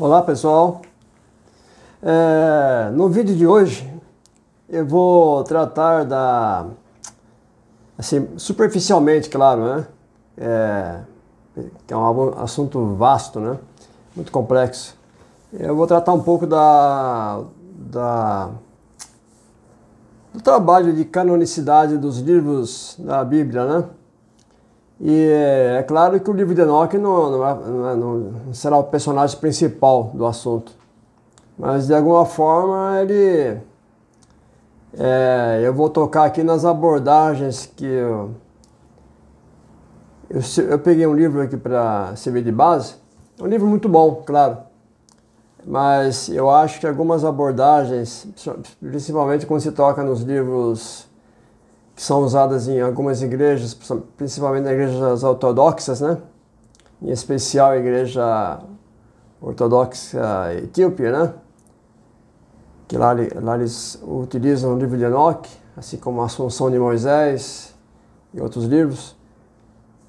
Olá pessoal, é, no vídeo de hoje eu vou tratar da, assim, superficialmente claro, né, é, que é um assunto vasto, né, muito complexo, eu vou tratar um pouco da, da do trabalho de canonicidade dos livros da Bíblia, né, e é claro que o livro de Enoch não, não, é, não, é, não será o personagem principal do assunto, mas de alguma forma ele. É, eu vou tocar aqui nas abordagens que eu, eu, eu peguei um livro aqui para servir de base. É um livro muito bom, claro, mas eu acho que algumas abordagens, principalmente quando se toca nos livros que são usadas em algumas igrejas, principalmente nas igrejas ortodoxas, né? Em especial a igreja ortodoxa etíope, né? Que lá, lá eles utilizam o livro de Enoch, assim como a Assunção de Moisés e outros livros.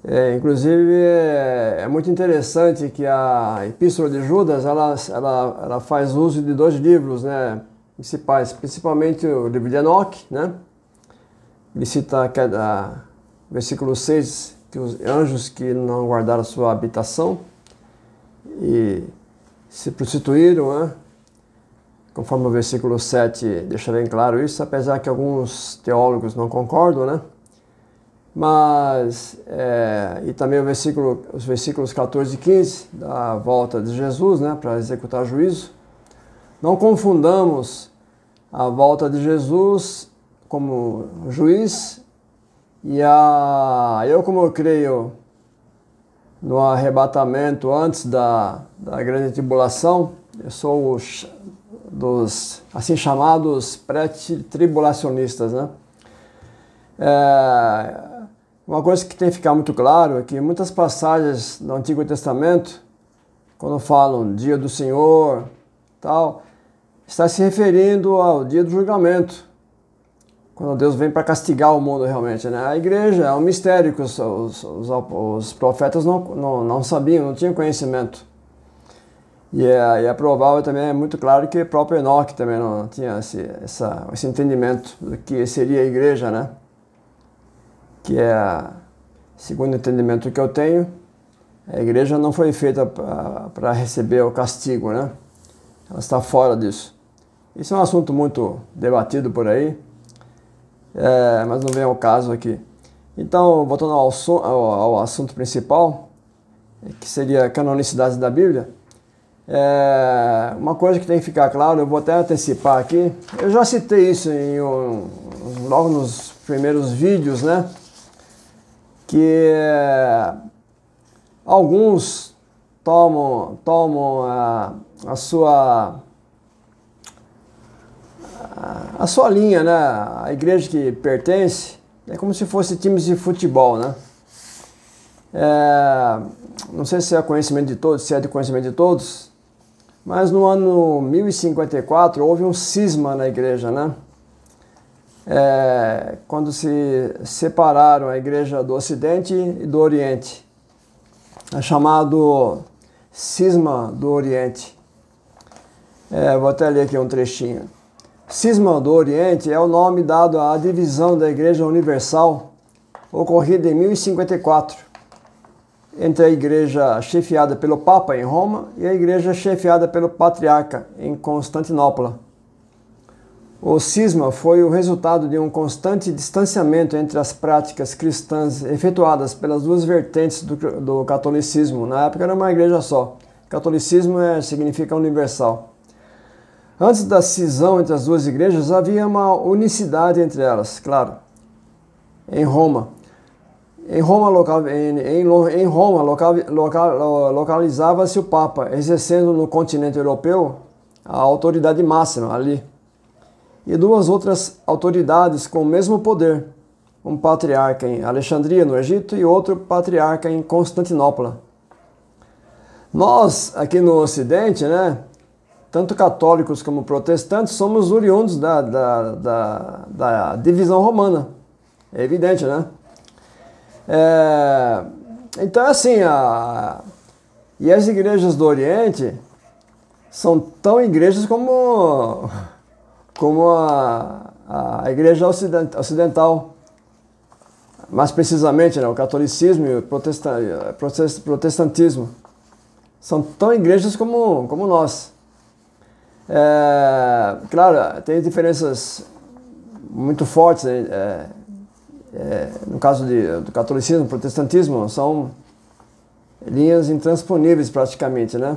É, inclusive, é, é, muito interessante que a Epístola de Judas, ela, ela, ela faz uso de dois livros, né? Principais, principalmente o livro de Enoch, né? Ele cita a, versículo 6, que os anjos que não guardaram sua habitação e se prostituíram, né? conforme o versículo 7 deixa bem claro isso, apesar que alguns teólogos não concordam, né? Mas, é, e também versículo, os versículos 14 e 15, da volta de Jesus, né, para executar juízo. Não confundamos a volta de Jesus como juiz e a, eu como eu creio no arrebatamento antes da, da grande tribulação, eu sou dos assim chamados pré-tribulacionistas, né? É, uma coisa que tem que ficar muito claro é que muitas passagens do Antigo Testamento, quando falam dia do Senhor, tal, está se referindo ao dia do julgamento quando Deus vem para castigar o mundo realmente, né? A igreja é um mistério que os, os, os, os profetas não, não, não, sabiam, não tinham conhecimento. E é, e é, provável também, é muito claro que o próprio Enoque também não tinha esse, essa, esse entendimento do que seria a igreja, né? Que é, segundo o entendimento que eu tenho, a igreja não foi feita para receber o castigo, né? Ela está fora disso. Isso é um assunto muito debatido por aí. É, mas não vem ao caso aqui. Então, voltando ao, ao, ao assunto principal, que seria a canonicidade da Bíblia, é, uma coisa que tem que ficar claro, eu vou até antecipar aqui, eu já citei isso em um, logo nos primeiros vídeos, né? Que é, alguns tomam, tomam a, a sua a sua linha, né? A igreja que pertence é como se fosse times de futebol, né? É, não sei se é conhecimento de todos, se é de conhecimento de todos, mas no ano 1054 houve um cisma na igreja, né? É, quando se separaram a igreja do Ocidente e do Oriente, é chamado cisma do Oriente. É, vou até ler aqui um trechinho. Cisma do Oriente é o nome dado à divisão da Igreja Universal ocorrida em 1054 entre a Igreja chefiada pelo Papa em Roma e a Igreja chefiada pelo Patriarca em Constantinopla. O cisma foi o resultado de um constante distanciamento entre as práticas cristãs efetuadas pelas duas vertentes do, do catolicismo. Na época era uma igreja só. Catolicismo é, significa universal. Antes da cisão entre as duas igrejas, havia uma unicidade entre elas, claro, em Roma. Em Roma, local, em, em, Roma local, local, localizava-se o Papa, exercendo no continente europeu a autoridade máxima ali, e duas outras autoridades com o mesmo poder, um patriarca em Alexandria, no Egito, e outro patriarca em Constantinopla. Nós, aqui no Ocidente, né, tanto católicos como protestantes, somos oriundos da, da, da, da divisão romana. É evidente, né? É, então, é assim, a, e as igrejas do Oriente são tão igrejas como, como a, a igreja ocidental. Mais precisamente, né, o catolicismo e o protestantismo. São tão igrejas como, como nós. É, claro, tem diferenças muito fortes. Né? É, é, no caso de, do catolicismo, protestantismo, são linhas intransponíveis praticamente, né?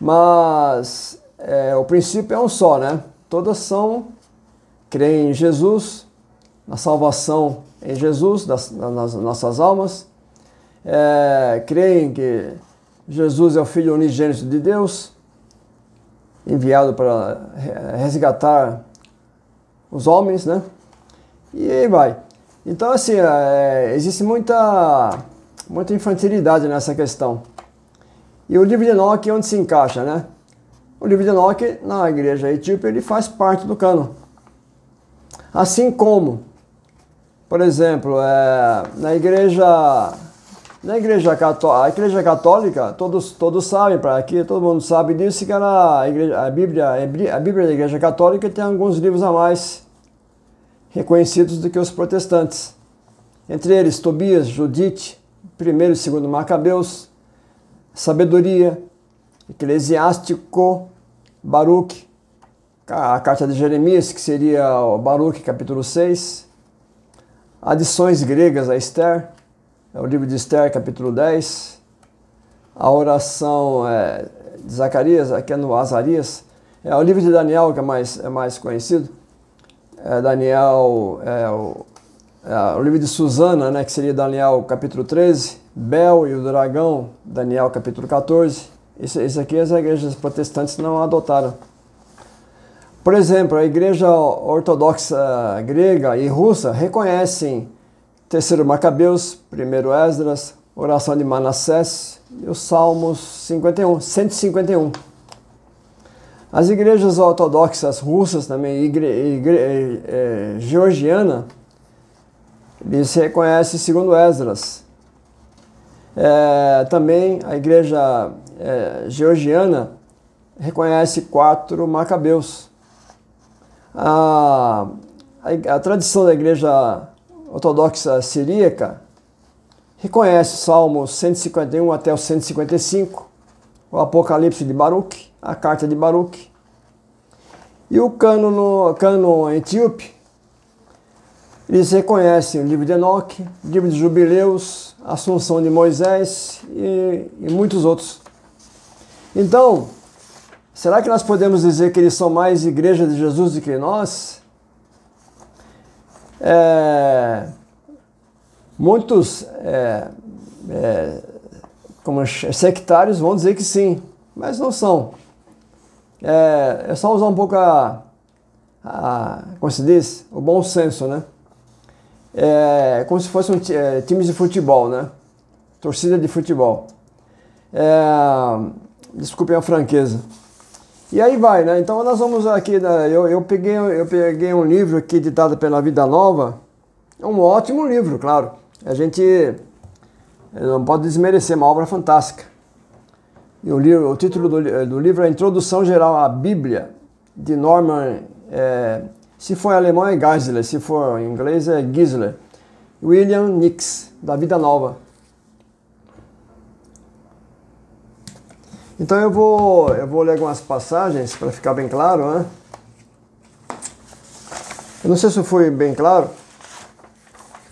Mas é, o princípio é um só, né? Todas são creem em Jesus, na salvação em Jesus das, nas nossas almas, é, creem que Jesus é o Filho unigênito de Deus enviado para eh, resgatar os homens, né? E aí vai. Então, assim, é, existe muita, muita infantilidade nessa questão. E o livro de Enoch, é onde se encaixa, né? O livro de Enoch, na igreja etíope, ele faz parte do cano. Assim como, por exemplo, é, na igreja na igreja cató a igreja católica, todos, todos sabem para aqui, todo mundo sabe disso, que a, igreja, a, Bíblia, a Bíblia da igreja católica tem alguns livros a mais reconhecidos do que os protestantes. Entre eles, Tobias, Judite, primeiro e segundo Macabeus, Sabedoria, Eclesiástico, Baruque, a carta de Jeremias, que seria Baruque capítulo 6, adições gregas a Esther, é o livro de Esther, capítulo 10. A oração é, de Zacarias, aqui é no Azarias. É o livro de Daniel, que é mais, é mais conhecido. É Daniel, é o, é o livro de Susana, né, que seria Daniel, capítulo 13. Bel e o Dragão, Daniel, capítulo 14. Isso, isso aqui as igrejas protestantes não adotaram. Por exemplo, a igreja ortodoxa grega e russa reconhecem Terceiro Macabeus, primeiro Esdras, oração de Manassés e os Salmos 51, 151. As igrejas ortodoxas russas, também igre, igre, eh, eh georgiana, se reconhecem segundo Esdras. É, também a igreja é, georgiana reconhece quatro macabeus. A, a, a, tradição da igreja ortodoxa siríaca reconhece Salmos 151 até o 155, o Apocalipse de Baruch, a carta de Baruch. E o cânon, cânon etíope, eles reconhecem o livro de Enoque, o livro de Jubileus, a Assunção de Moisés e, e muitos outros. Então, será que nós podemos dizer que eles são mais igreja de Jesus do que nós? é, muitos é, é, como é, sectários vão dizer que sim, mas não são. É, é só usar um pouco a, a, como se diz, o bom senso, né? É como se fosse um é, time de futebol, né? Torcida de futebol. É, desculpem a franqueza. E aí vai, né? Então nós vamos aqui, né? eu, eu, peguei, eu peguei um livro aqui editado pela Vida Nova, É um ótimo livro, claro. A gente não pode desmerecer, é uma obra fantástica. E o, livro, o título do, do livro é Introdução Geral à Bíblia, de Norman, é, se for em alemão é Geisler, se for em inglês é Gisler. William Nix, da Vida Nova. Então eu vou, eu vou ler algumas passagens para ficar bem claro, né? Eu não sei se foi bem claro.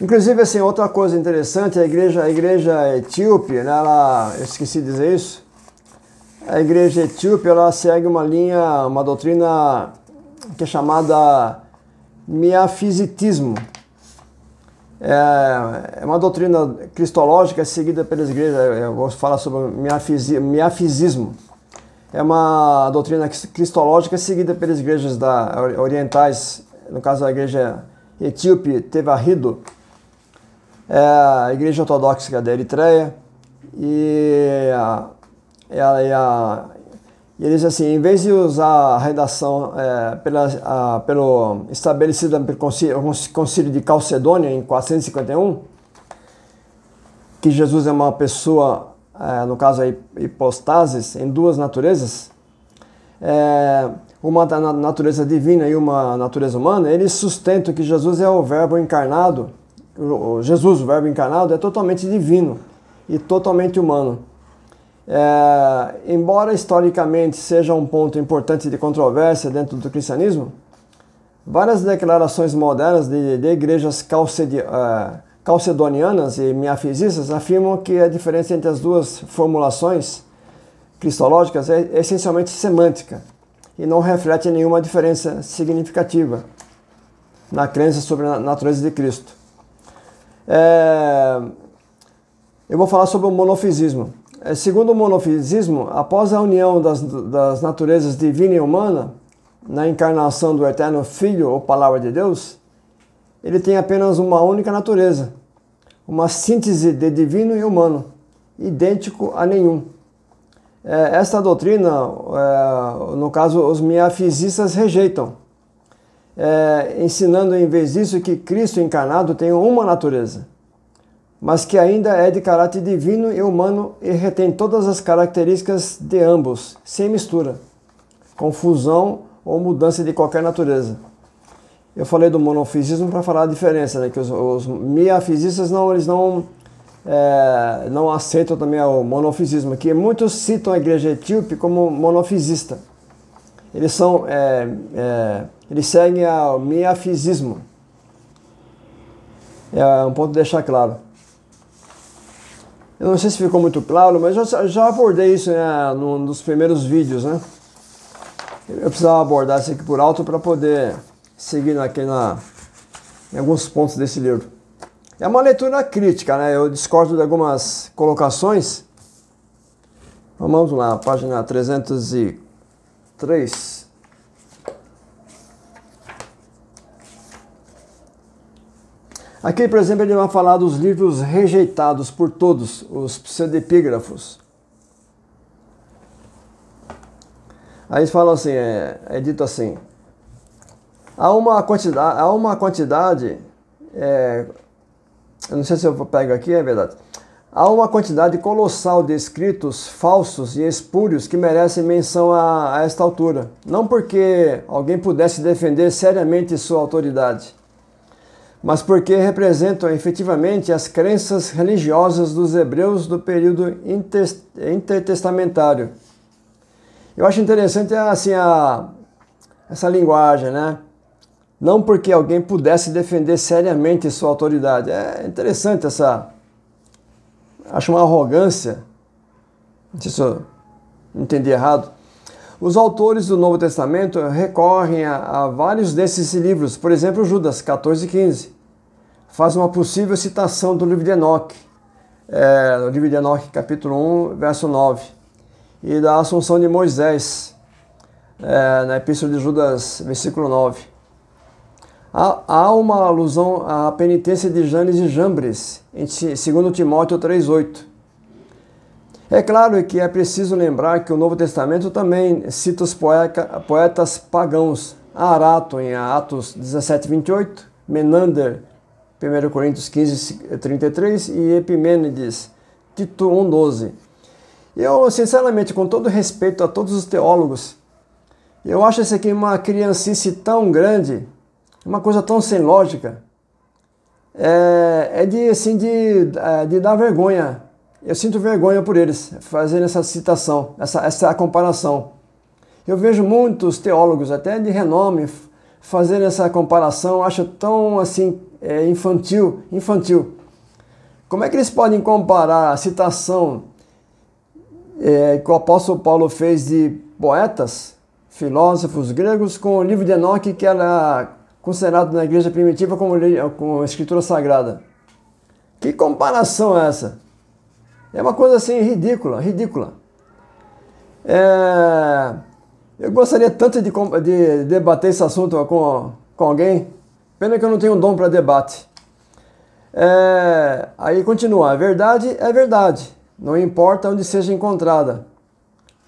Inclusive, assim, outra coisa interessante, a igreja, a igreja etíope, né, ela, eu esqueci de dizer isso, a igreja etíope, ela segue uma linha, uma doutrina que é chamada miafisitismo. É, é, uma doutrina cristológica seguida pelas igrejas. Eu vou falar sobre miafisismo. É uma doutrina cristológica seguida pelas igrejas da, orientais, no caso a igreja etíope Tevahido, é a igreja ortodoxa da Eritreia e a, e é a, e a e ele diz assim, em vez de usar a redação é, pela, a, pelo estabelecida pelo concílio, concílio de Calcedônia em 451, que Jesus é uma pessoa, é, no caso aí, hipostases, em duas naturezas, é, uma natureza divina e uma natureza humana, eles sustentam que Jesus é o verbo encarnado, Jesus, o verbo encarnado, é totalmente divino e totalmente humano. É, embora historicamente seja um ponto importante de controvérsia dentro do cristianismo, várias declarações modernas de, de igrejas calcedi, uh, calcedonianas e miafisistas afirmam que a diferença entre as duas formulações cristológicas é essencialmente semântica e não reflete nenhuma diferença significativa na crença sobre a natureza de Cristo. É, eu vou falar sobre o monofisismo. É, segundo o monofisismo, após a união das, das naturezas divina e humana, na encarnação do Eterno Filho ou Palavra de Deus, ele tem apenas uma única natureza, uma síntese de divino e humano, idêntico a nenhum. É, esta doutrina, é, no caso, os miafisistas rejeitam, ensinando em vez disso que Cristo encarnado tem uma natureza mas que ainda é de caráter divino e humano e retém todas as características de ambos, sem mistura, confusão ou mudança de qualquer natureza. Eu falei do monofisismo para falar a diferença, né? que os, os miafisistas não, eles não, é, não aceitam também o monofisismo, que muitos citam a igreja etíope como monofisista. Eles, são, é, é, eles seguem ao miafisismo. É um ponto de deixar claro. Eu não sei se ficou muito claro, mas eu já abordei isso né, num dos primeiros vídeos, né? Eu precisava abordar isso aqui por alto para poder seguir aqui na, em alguns pontos desse livro. É uma leitura crítica, né? Eu discordo de algumas colocações. Vamos lá, página 303. Aqui, por exemplo, ele vai falar dos livros rejeitados por todos, os pseudepígrafos. Aí eles falam assim, é, é dito assim, há uma quantidade, há uma quantidade é, eu não sei se eu pego aqui, é verdade. Há uma quantidade colossal de escritos falsos e espúrios que merecem menção a, a esta altura. Não porque alguém pudesse defender seriamente sua autoridade, mas porque representam efetivamente as crenças religiosas dos hebreus do período intertestamentário. Eu acho interessante assim, a, essa linguagem, né? Não porque alguém pudesse defender seriamente sua autoridade. É interessante essa. Acho uma arrogância. Não sei se eu entendi errado. Os autores do Novo Testamento recorrem a, a vários desses livros, por exemplo, Judas 14 e 15 faz uma possível citação do livro de Enoque, é, do livro de Enoque, capítulo 1, verso 9, e da Assunção de Moisés, é, na Epístola de Judas, versículo 9. Há, há uma alusão à penitência de Janes e Jambres, em 2 Timóteo 3,8. É claro que é preciso lembrar que o Novo Testamento também cita os poeta, poetas pagãos, Arato em Atos 17, 28, Menander 1 Coríntios 15, 33 eh, e Epimênides, Tito 1,12. Eu, sinceramente, com todo respeito a todos os teólogos, eu acho isso aqui uma criancice tão grande, uma coisa tão sem lógica. É, é de, assim, de, é, de dar vergonha. Eu sinto vergonha por eles, fazendo essa citação, essa, essa comparação. Eu vejo muitos teólogos, até de renome, fazendo essa comparação, acho tão assim é, infantil, infantil. Como é que eles podem comparar a citação é, que o apóstolo Paulo fez de poetas, filósofos gregos, com o livro de Enoque, que era considerado na igreja primitiva como, como escritura sagrada? Que comparação é essa? É uma coisa assim ridícula, ridícula. É, eu gostaria tanto de, de, debater esse assunto com, com alguém, Pena que eu não tenho dom para debate. É, aí continua: a verdade é verdade, não importa onde seja encontrada.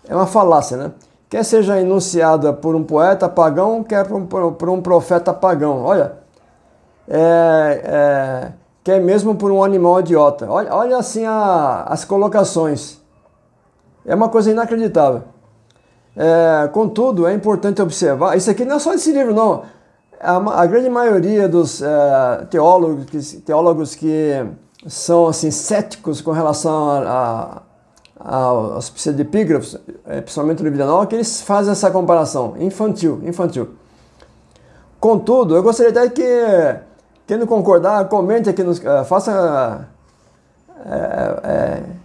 É uma falácia, né? Quer seja enunciada por um poeta pagão, quer por um, por um profeta pagão. Olha, é, é, quer mesmo por um animal idiota. Olha, olha assim a, as colocações. É uma coisa inacreditável. É, contudo, é importante observar. Isso aqui não é só esse livro, não a, a grande maioria dos uh, teólogos, que, teólogos que são assim céticos com relação a, a, aos pseudepígrafos, eh, principalmente no Bíblia que eles fazem essa comparação infantil, infantil. Contudo, eu gostaria até que, quem não concordar, comente aqui, nos, uh, faça... Uh,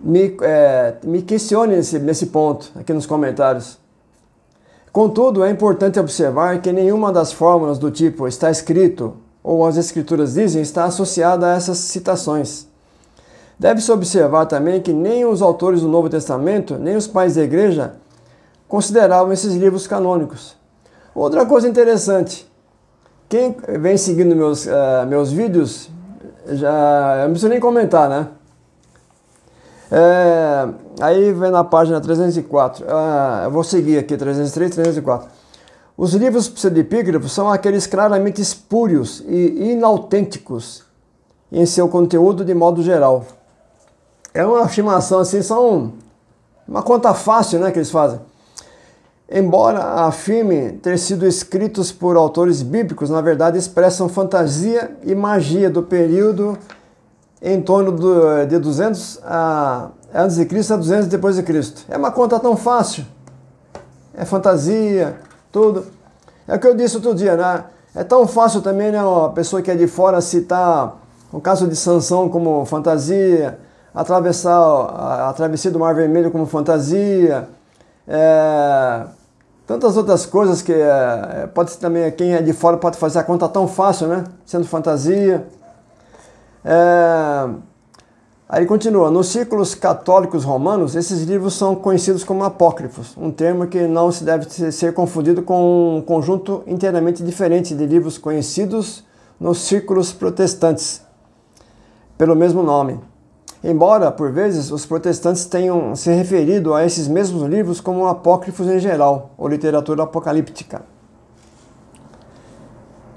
me, é, me questione nesse, nesse ponto aqui nos comentários. Contudo, é importante observar que nenhuma das fórmulas do tipo está escrito ou as escrituras dizem está associada a essas citações. Deve-se observar também que nem os autores do Novo Testamento, nem os pais da igreja consideravam esses livros canônicos. Outra coisa interessante, quem vem seguindo meus, uh, meus vídeos, já, eu não preciso nem comentar, né? É, aí vem na página 304. Ah, eu vou seguir aqui, 303 304. Os livros pseudepígrafos são aqueles claramente espúrios e inautênticos em seu conteúdo de modo geral. É uma afirmação assim, são uma conta fácil né, que eles fazem. Embora afirme ter sido escritos por autores bíblicos, na verdade expressam fantasia e magia do período em torno eh, de 200 a, antes de Cristo a 200 depois de Cristo. É uma conta tão fácil. É fantasia, tudo. É o que eu disse outro dia, né? É tão fácil também, né, a pessoa que é de fora citar o caso de Sansão como fantasia, atravessar a, a travessia do Mar Vermelho como fantasia, é, tantas outras coisas que é, pode ser também quem é de fora pode fazer a conta tão fácil, né? Sendo fantasia. É... Aí continua, nos círculos católicos romanos, esses livros são conhecidos como apócrifos, um termo que não se deve ser confundido com um conjunto inteiramente diferente de livros conhecidos nos círculos protestantes, pelo mesmo nome. Embora, por vezes, os protestantes tenham se referido a esses mesmos livros como apócrifos em geral, ou literatura apocalíptica.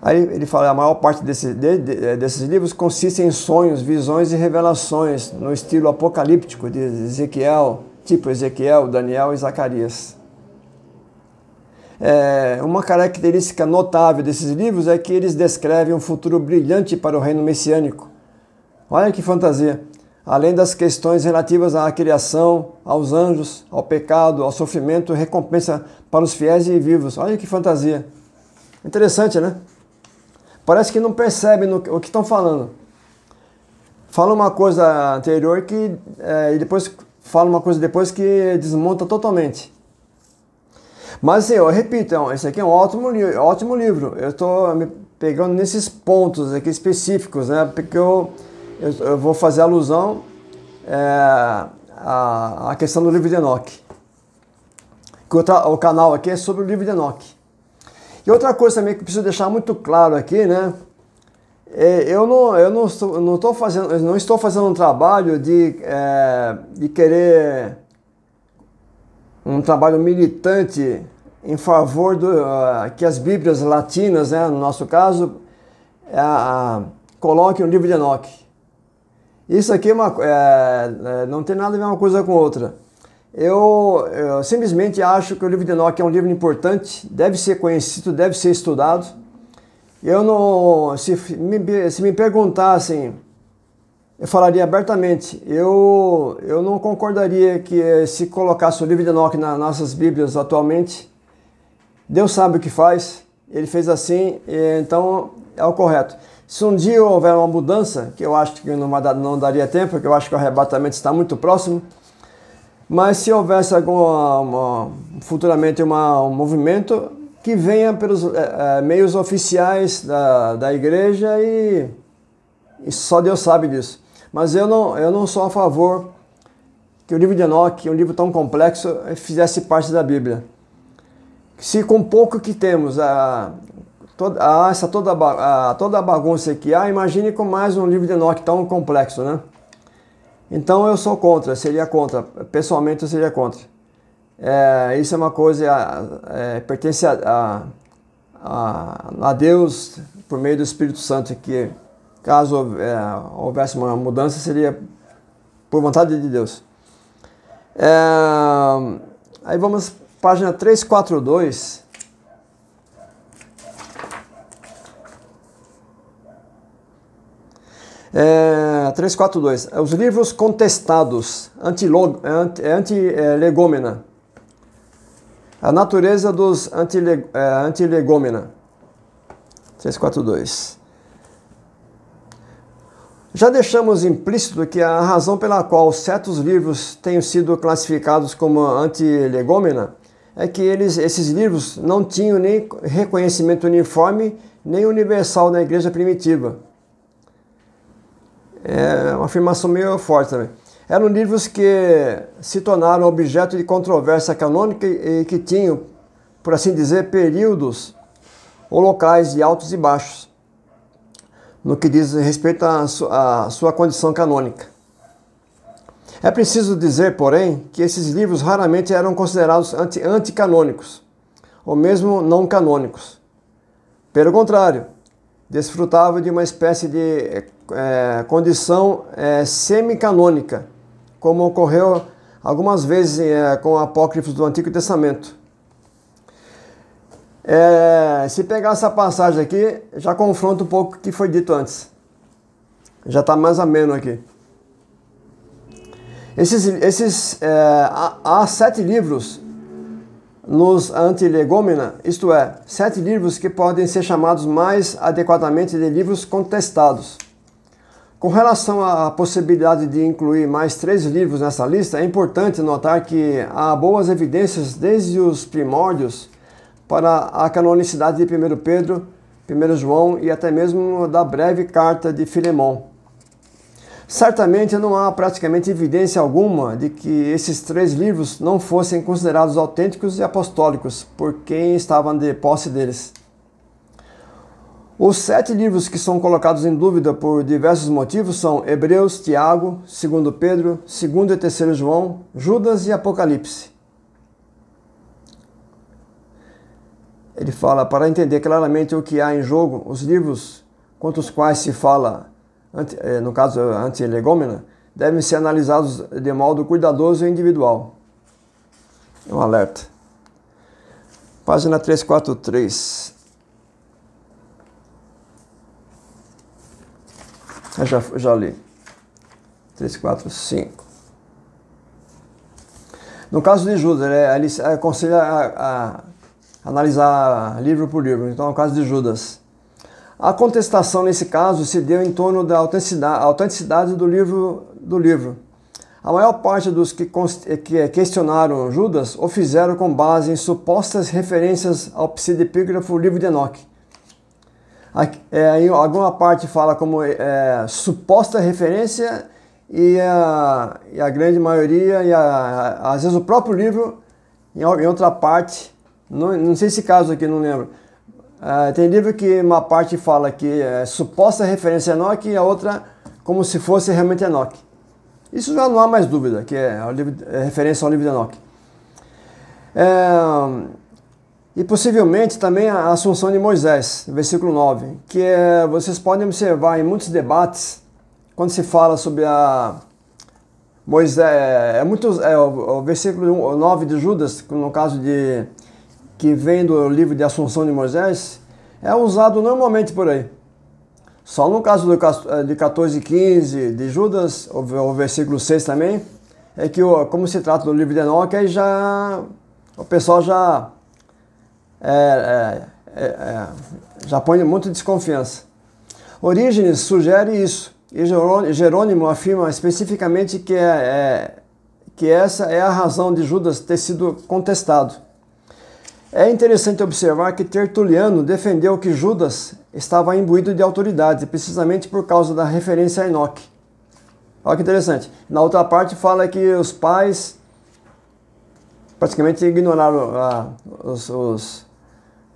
Aí ele fala, a maior parte desse, de, de, eh, desses livros consiste em sonhos, visões e revelações, no estilo apocalíptico de Ezequiel, tipo Ezequiel, Daniel e Zacarias. É, uma característica notável desses livros é que eles descrevem um futuro brilhante para o reino messiânico. Olha que fantasia! Além das questões relativas à criação, aos anjos, ao pecado, ao sofrimento, recompensa para os fiéis e vivos. Olha que fantasia! Interessante, né? Parece que não percebem no, o que estão falando. Fala uma coisa anterior que é, e depois fala uma coisa depois que desmonta totalmente. Mas assim, eu repito, é esse aqui é um ótimo, ótimo livro. Eu estou me pegando nesses pontos aqui específicos, né? Porque eu, eu, eu vou fazer alusão é, à, à questão do livro de Enoch. O, o canal aqui é sobre o livro de Enoch. E outra coisa também que eu preciso deixar muito claro aqui, né? É, eu não, eu não, estou, não, estou fazendo, não estou fazendo um trabalho de, é, de querer um trabalho militante em favor do uh, que as Bíblias latinas, né, no nosso caso, uh, uh, coloquem o livro de Enoque. Isso aqui é uma, é, é, não tem nada a ver uma coisa com outra. Eu, eu, simplesmente acho que o livro de Enoch é um livro importante, deve ser conhecido, deve ser estudado. Eu não, se me, se me perguntassem, eu falaria abertamente, eu, eu não concordaria que eh, se colocasse o livro de Enoch nas nossas Bíblias atualmente. Deus sabe o que faz, ele fez assim, então é o correto. Se um dia houver uma mudança, que eu acho que não, não daria tempo, que eu acho que o arrebatamento está muito próximo, mas se houvesse alguma, uma, futuramente uma, um movimento, que venha pelos é, meios oficiais da, da igreja e, e, só Deus sabe disso. Mas eu não, eu não sou a favor que o livro de Enoch, é um livro tão complexo, eh, fizesse parte da Bíblia. Se com pouco que temos, a, toda, a, essa, toda, a, toda a bagunça que há, imagine com mais um livro de Enoch tão complexo, né? Então eu sou contra, seria contra. Pessoalmente eu seria contra. É, isso é uma coisa é, é pertence a, a, a, Deus por meio do Espírito Santo que caso é, houvesse uma mudança seria por vontade de Deus. É, aí vamos página 342. É, 342. É os livros contestados, é é antilegômena. Anti, a natureza dos antilegômena. 342. Já deixamos implícito que a razão pela qual certos livros têm sido classificados como antilegômena é que eles, esses livros não tinham nem reconhecimento uniforme nem universal na igreja primitiva é uma afirmação meio forte também. Eram livros que se tornaram objeto de controvérsia canônica e que tinham, por assim dizer, períodos ou locais de altos e baixos, no que diz respeito à sua condição canônica. É preciso dizer, porém, que esses livros raramente eram considerados anti anticanônicos, ou mesmo não canônicos. Pelo contrário, desfrutava de uma espécie de é, condição é, semi-canônica, como ocorreu algumas vezes é, com apócrifos do Antigo Testamento. É, se pegar essa passagem aqui, já confronta um pouco o que foi dito antes. Já está mais ameno aqui. Esses, esses é, há, há, sete livros nos Antilegomena, isto é, sete livros que podem ser chamados mais adequadamente de livros contestados. Com relação à possibilidade de incluir mais três livros nessa lista, é importante notar que há boas evidências desde os primórdios para a canonicidade de 1 Pedro, 1 João e até mesmo da breve carta de Filemão. Certamente não há praticamente evidência alguma de que esses três livros não fossem considerados autênticos e apostólicos por quem estava de posse deles. Os sete livros que são colocados em dúvida por diversos motivos são Hebreus, Tiago, 2 Pedro, 2 e 3 João, Judas e Apocalipse. Ele fala: para entender claramente o que há em jogo, os livros quanto os quais se fala anti, eh, no caso antilegômena, devem ser analisados de modo cuidadoso e individual. É um alerta. Página 343. Eu já, já li. 345. No caso de Judas, ele eh, aconselha a, a, a analisar livro por livro. Então, no caso de Judas, a contestação nesse caso se deu em torno da autenticidade, do livro, do livro. A maior parte dos que, eh, questionaram Judas o fizeram com base em supostas referências ao pseudepígrafo Livro de Enoque. É, alguma parte fala como é, suposta referência e a, e a, grande maioria, e a, a, às vezes o próprio livro, em, outra parte, não, não sei esse caso aqui, não lembro, Uh, tem livro que uma parte fala que é suposta referência a Enoch e a outra como se fosse realmente Enoch. Isso já não há mais dúvida, que é, livro, é referência ao livro de Enoch. É, e possivelmente também a assunção de Moisés, versículo 9, que é, vocês podem observar em muitos debates, quando se fala sobre a Moisés, é, é muito é, o, o versículo 9 de Judas, no caso de que vem do livro de Assunção de Moisés, é usado normalmente por aí. Só no caso eh, de 14 e 15 de Judas, o versículo 6 também, é que como se trata do livro de Enoque, aí já o pessoal já é, é, é, é já põe muita desconfiança. Orígenes sugere isso, e Jerônimo afirma especificamente que, é, é, que essa é a razão de Judas ter sido contestado. É interessante observar que Tertuliano defendeu que Judas estava imbuído de autoridade, precisamente por causa da referência a Enoque. Olha que interessante. Na outra parte fala que os pais praticamente ignoraram ah, os, os,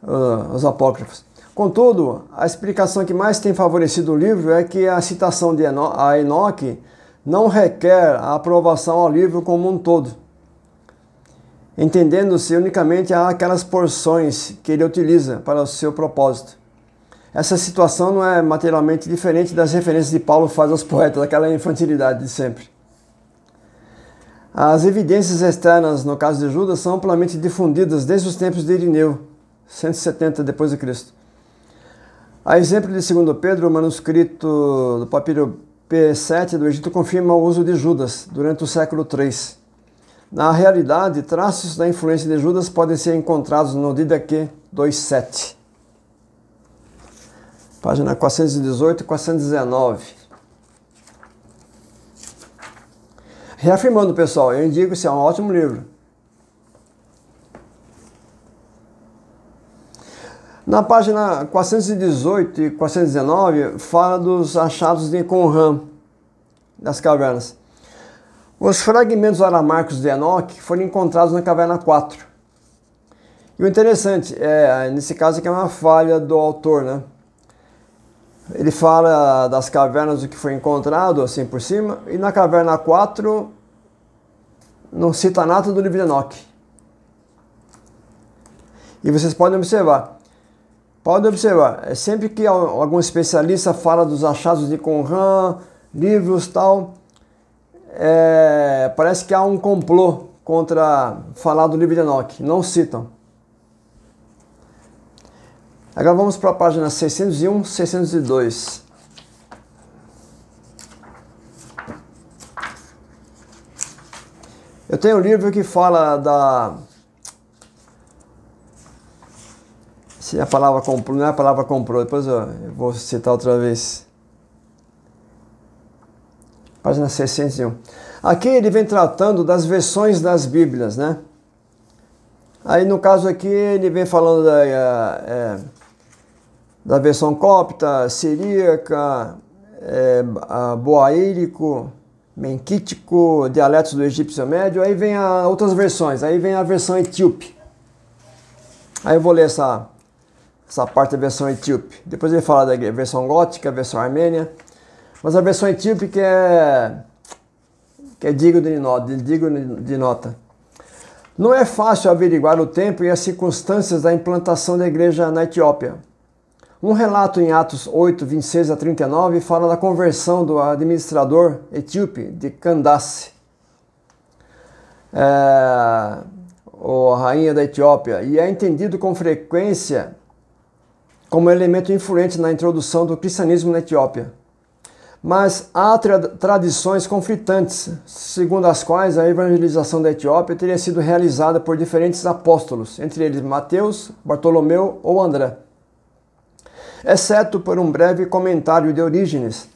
ah, os apócrifos. Contudo, a explicação que mais tem favorecido o livro é que a citação de a Enoque não requer a aprovação ao livro como um todo entendendo-se unicamente aquelas porções que ele utiliza para o seu propósito. Essa situação não é materialmente diferente das referências de Paulo faz aos poetas, aquela infantilidade de sempre. As evidências externas, no caso de Judas, são amplamente difundidas desde os tempos de Irineu, 170 depois de Cristo. A exemplo de 2 Pedro, o manuscrito do papiro P7 do Egito confirma o uso de Judas durante o século III. Na realidade, traços da influência de Judas podem ser encontrados no Didaquê 2.7. Página 418 e 419. Reafirmando, pessoal, eu indico que é um ótimo livro. Na página 418 e 419, fala dos achados de Conran, das cavernas. Os fragmentos aramarcos de Enoque foram encontrados na caverna 4. E o interessante, é, nesse caso aqui é uma falha do autor, né? Ele fala das cavernas do que foi encontrado, assim por cima, e na caverna 4 não cita nada do livro de Enoque. E vocês podem observar, podem observar, é sempre que algum especialista fala dos achados de Conran, livros tal, é, parece que há um complô contra falar do livro de Enoch. Não citam. Agora vamos para a página 601, 602. Eu tenho um livro que fala da. Se a palavra comprou, não é a palavra comprou, depois eu vou citar outra vez página 601. Aqui ele vem tratando das versões das Bíblias, né? Aí no caso aqui ele vem falando da, é, da versão cópita, siríaca, é, boaírico, menquítico, dialetos do egípcio médio. Aí vem a, outras versões, aí vem a versão etíope. Aí eu vou ler essa, essa parte da versão etíope. Depois ele fala da versão gótica, versão armênia. Mas a versão etíope é, que é digno de, nota, digno de nota. Não é fácil averiguar o tempo e as circunstâncias da implantação da igreja na Etiópia. Um relato em Atos 8, 26 a 39 fala da conversão do administrador etíope de Candace, é, ou rainha da Etiópia, e é entendido com frequência como elemento influente na introdução do cristianismo na Etiópia mas há tra tradições conflitantes, segundo as quais a evangelização da Etiópia teria sido realizada por diferentes apóstolos, entre eles Mateus, Bartolomeu ou André. Exceto por um breve comentário de Orígenes,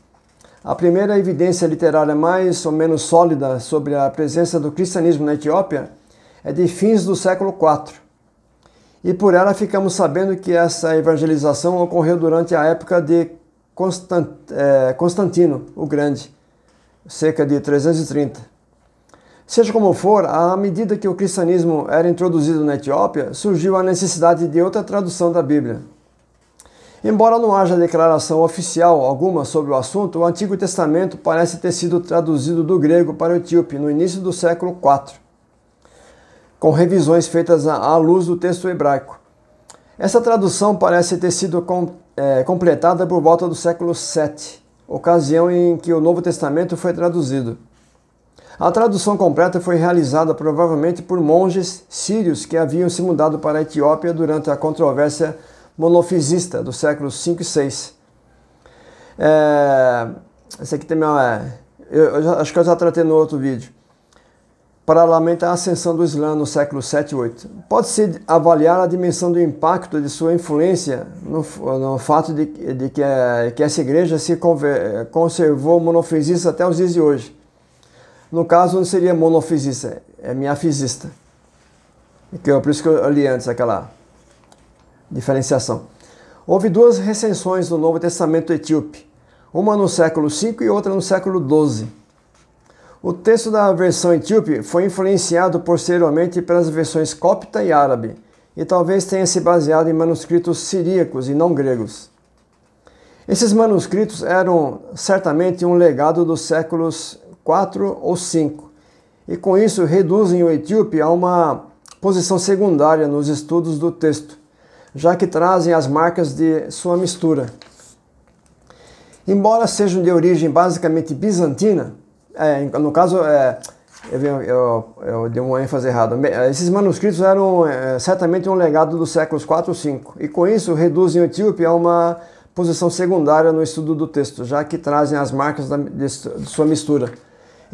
a primeira evidência literária mais ou menos sólida sobre a presença do cristianismo na Etiópia é de fins do século IV. E por ela ficamos sabendo que essa evangelização ocorreu durante a época de Constant, é, Constantino o Grande, cerca de 330. Seja como for, à medida que o cristianismo era introduzido na Etiópia, surgiu a necessidade de outra tradução da Bíblia. Embora não haja declaração oficial alguma sobre o assunto, o Antigo Testamento parece ter sido traduzido do grego para o etíope no início do século IV, com revisões feitas à luz do texto hebraico. Essa tradução parece ter sido é, completada por volta do século VII, ocasião em que o Novo Testamento foi traduzido. A tradução completa foi realizada provavelmente por monges sírios que haviam se mudado para a Etiópia durante a controvérsia monofisista do século V e VI. É, esse aqui também é, eu, eu já, acho que eu já tratei no outro vídeo paralelamente à ascensão do Islã no século 7 e 8. Pode-se avaliar a dimensão do impacto de sua influência no, no fato de, de que, que, essa igreja se conver, conservou monofisista até os dias de hoje. No caso, não seria monofisista, é miafisista. Então, por isso que eu li antes aquela diferenciação. Houve duas recensões do Novo Testamento etíope, uma no século V e outra no século 12 o texto da versão etíope foi influenciado posteriormente pelas versões copta e árabe, e talvez tenha se baseado em manuscritos siríacos e não gregos. Esses manuscritos eram certamente um legado dos séculos 4 ou 5, e com isso reduzem o etíope a uma posição secundária nos estudos do texto, já que trazem as marcas de sua mistura. Embora sejam de origem basicamente bizantina, é, no caso, é, eu, eu, eu, dei uma ênfase errada. É, esses manuscritos eram é, certamente um legado dos séculos 4 e 5, e com isso reduzem o etíope a uma posição secundária no estudo do texto, já que trazem as marcas da, de, de sua mistura,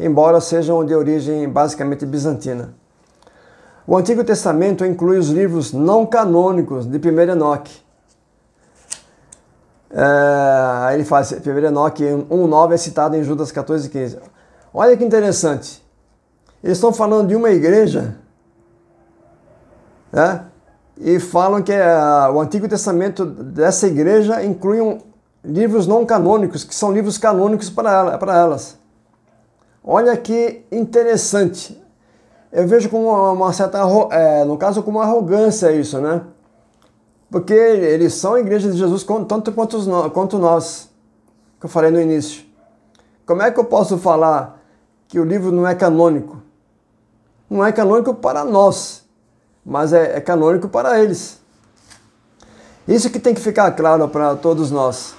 embora sejam de origem basicamente bizantina. O Antigo Testamento inclui os livros não canônicos de 1 Enoque, é, ele faz, 1 Enoque 1,9 é citado em Judas 14, 15. Olha que interessante. Eles estão falando de uma igreja né? e falam que a, eh, o Antigo Testamento dessa igreja inclui um, livros não canônicos, que são livros canônicos para, ela, para elas. Olha que interessante. Eu vejo como uma certa, é, no caso, como uma arrogância isso, né? Porque eles são a igreja de Jesus tanto quanto, quanto nós, que eu falei no início. Como é que eu posso falar que o livro não é canônico. Não é canônico para nós, mas é, é canônico para eles. Isso que tem que ficar claro para todos nós.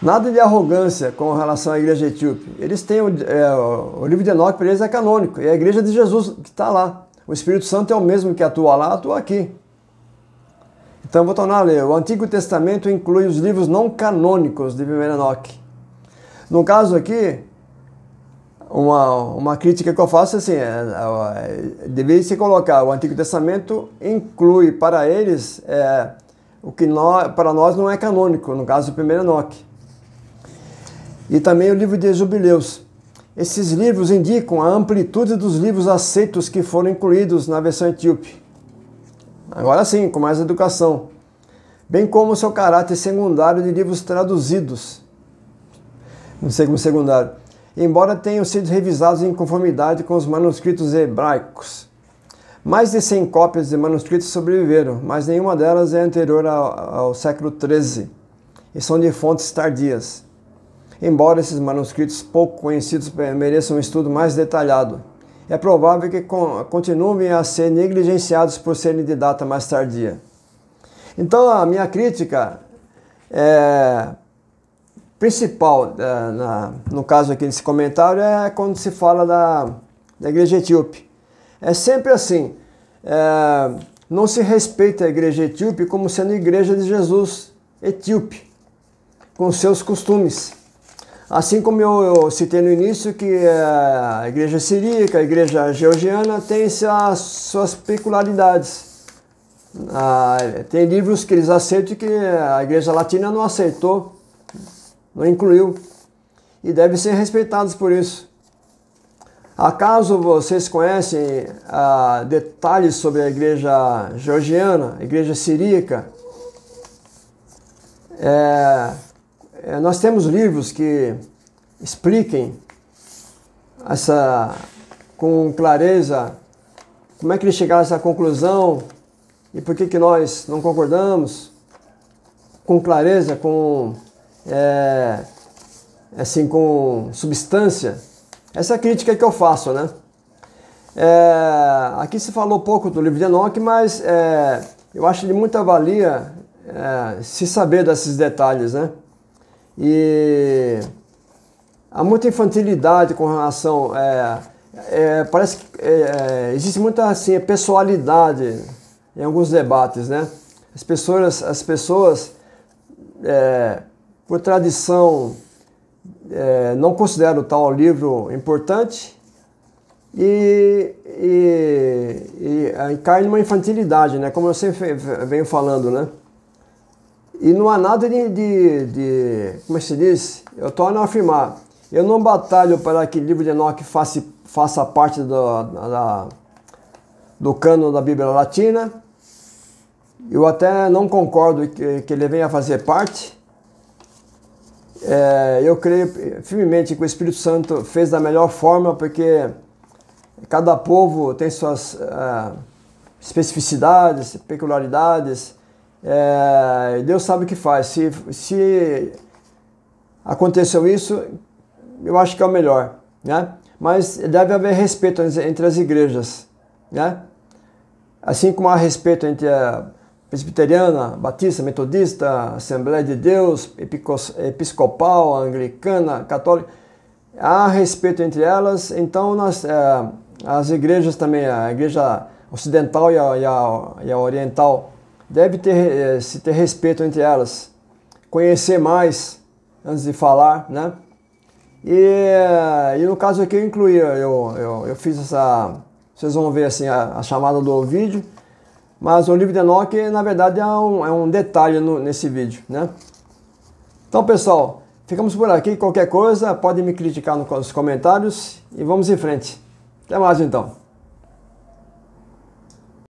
Nada de arrogância com relação à igreja etíope. Eles têm o, é, o livro de Enoque, para eles é canônico, e a igreja de Jesus que está lá. O Espírito Santo é o mesmo que atua lá, atua aqui. Então vou tornar a ler. O Antigo Testamento inclui os livros não canônicos de 1 Enoque. No caso aqui, uma, uma crítica que eu faço assim, é, é, é deveria se colocar, o Antigo Testamento inclui para eles é, o que para nós não é canônico, no caso o primeiro Enoque. E também o livro de Jubileus. Esses livros indicam a amplitude dos livros aceitos que foram incluídos na versão etíope. Agora sim, com mais educação. Bem como seu caráter secundário de livros traduzidos. Não sei como secundário embora tenham sido revisados em conformidade com os manuscritos hebraicos. Mais de 100 cópias de manuscritos sobreviveram, mas nenhuma delas é anterior ao, ao século XIII e são de fontes tardias. Embora esses manuscritos pouco conhecidos mereçam um estudo mais detalhado, é provável que continuem a ser negligenciados por serem de data mais tardia. Então, a minha crítica é principal, eh, na, no caso aqui nesse comentário, é quando se fala da, da igreja etíope. É sempre assim, é, não se respeita a igreja etíope como sendo a igreja de Jesus etíope, com seus costumes. Assim como eu, eu citei no início que eh, a igreja siríaca, a igreja georgiana tem as suas peculiaridades. Ah, tem livros que eles aceitam que a igreja latina não aceitou não incluiu, e devem ser respeitados por isso. Acaso vocês conhecem ah, detalhes sobre a igreja georgiana, igreja siríaca? É, é, nós temos livros que expliquem essa, com clareza como é que eles chegaram a essa conclusão e por que, que nós não concordamos com clareza com é, assim, com substância. Essa é a crítica que eu faço, né? É, aqui se falou pouco do livro de Enoch, mas é, eu acho de muita valia é, se saber desses detalhes, né? E há muita infantilidade com relação... É, é, parece que é, existe muita assim, pessoalidade em alguns debates, né? As pessoas, as pessoas por tradição, é, não considero tal livro importante e, e, e, é, e cai numa infantilidade, né? como eu sempre venho falando. Né? E não há nada de, de, de como é se diz, eu torno a afirmar, eu não batalho para que o livro de Enoch faça, faça parte do, da, do cano da Bíblia Latina. Eu até não concordo que, que ele venha a fazer parte, é, eu creio firmemente que o Espírito Santo fez da melhor forma, porque cada povo tem suas é, especificidades, peculiaridades. É, Deus sabe o que faz. Se, se aconteceu isso, eu acho que é o melhor, né? Mas deve haver respeito entre as igrejas, né? Assim como há respeito entre a presbiteriana, batista, metodista, Assembleia de Deus, episcopal, anglicana, católica, há respeito entre elas. Então, nós, é, as igrejas também, a igreja ocidental e a, e a, e a oriental, deve ter, eh, se ter respeito entre elas, conhecer mais antes de falar, né? E, eh, e no caso aqui eu incluí, eu, eu, eu fiz essa, vocês vão ver assim a, a chamada do vídeo, mas o livro de Enoch, na verdade, é um, é um detalhe no, nesse vídeo, né? Então, pessoal, ficamos por aqui. Qualquer coisa, podem me criticar nos comentários e vamos em frente. Até mais, então.